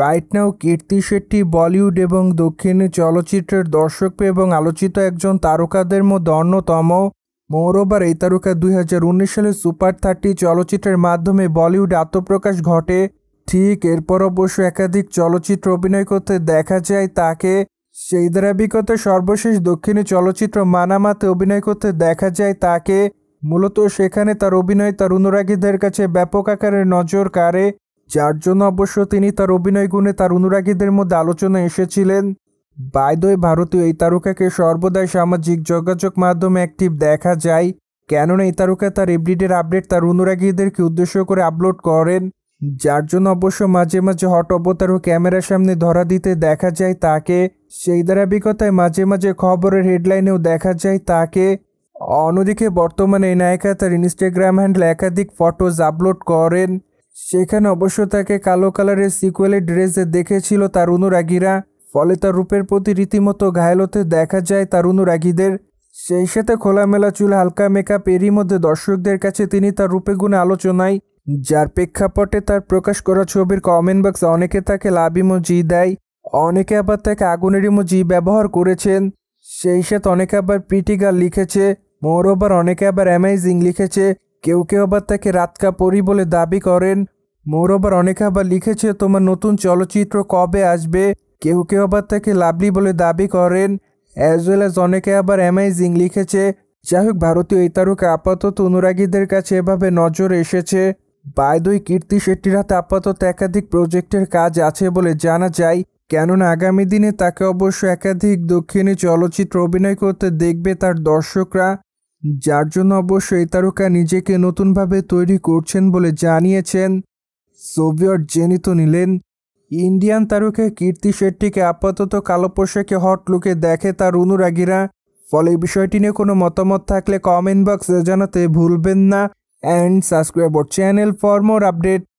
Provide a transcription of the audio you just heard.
right now Kirti Shetty Bollywood এবং দক্ষিণী চলচ্চিত্রের দর্শক এবং আলোচিত একজন তারকাদের মধ্যে অন্যতম মোরোবার এই তারকা দুই সালে সুপার থার্টি চলচ্চিত্রের মাধ্যমে বলিউড আত্মপ্রকাশ ঘটে ঠিক এরপর অবশ্য একাধিক চলচ্চিত্র অভিনয় করতে দেখা যায় তাকে সেই ধারাবাহিকতা সর্বশেষ দক্ষিণী চলচ্চিত্র মানামাতে অভিনয় করতে দেখা যায় তাকে মূলত সেখানে তার অভিনয় তার অনুরাগীদের কাছে ব্যাপক আকারে নজর কাড়ে যার জন্য অবশ্য তিনি তার অভিনয় গুণে তার অনুরাগীদের মধ্যে আলোচনা এসেছিলেন বাইদয় ভারতীয় এই তারকাকে সর্বদাই সামাজিক যোগাযোগ মাধ্যমে অ্যাক্টিভ দেখা যায় কেননা এই তারকা তার এভরিডের আপডেট তার অনুরাগীদেরকে উদ্দেশ্য করে আপলোড করেন যার জন্য অবশ্য মাঝে মাঝে হট অবতার ও ক্যামেরার সামনে ধরা দিতে দেখা যায় তাকে সেই ধারাবিকতায় মাঝে মাঝে খবরের হেডলাইনেও দেখা যায় তাকে অন্যদিকে বর্তমানে এই নায়িকা তার ইনস্টাগ্রাম হ্যান্ডেল একাধিক ফটোজ আপলোড করেন সেখানে অবশ্য তাকে কালো কালারের সিকুয়েলের ড্রেসে দেখেছিল তার অনুরাগীরা ফলে তার রূপের প্রতি রীতিমতো ঘায়ল হতে দেখা যায় তার অনুরাগীদের সেই সাথে খোলামেলা চুল হালকা মেকআপ এরই মধ্যে দর্শকদের কাছে তিনি তার রূপে গুণে আলোচনায় যার প্রেক্ষাপটে তার প্রকাশ করা ছবির কমেন্ট বক্সে অনেকে তাকে লাভ ইমোজি দেয় অনেকে আবার তাকে আগুনের ইমোজি ব্যবহার করেছেন সেই সাথে অনেকে আবার গার্ল লিখেছে মোর অনেকে আবার অ্যামাইজিং লিখেছে কেউ কেউ আবার তাকে রাতকা পরি বলে দাবি করেন মোর আবার অনেকে আবার লিখেছে তোমার নতুন চলচ্চিত্র কবে আসবে কেউ কেউ আবার তাকে লাভলি বলে দাবি করেন অ্যাজ ওয়েল অ্যাজ অনেকে আবার অ্যামাইজিং লিখেছে যাই হোক ভারতীয় এই তারকা আপাতত অনুরাগীদের কাছে এভাবে নজর এসেছে বায়দই কীর্তি শেট্টির হাতে আপাতত একাধিক প্রজেক্টের কাজ আছে বলে জানা যায় কেননা আগামী দিনে তাকে অবশ্য একাধিক দক্ষিণী চলচ্চিত্র অভিনয় করতে দেখবে তার দর্শকরা যার জন্য অবশ্য এই তারকা নিজেকে নতুনভাবে তৈরি করছেন বলে জানিয়েছেন সোভিয়ট জেনিত নিলেন ইন্ডিয়ান তারকা কীর্তি শেট্টিকে আপাতত কালো পোশাকে হট লুকে দেখে তার অনুরাগীরা ফলে বিষয়টি নিয়ে কোনো মতামত থাকলে কমেন্ট বক্সে জানাতে ভুলবেন না and subscribe channel for more update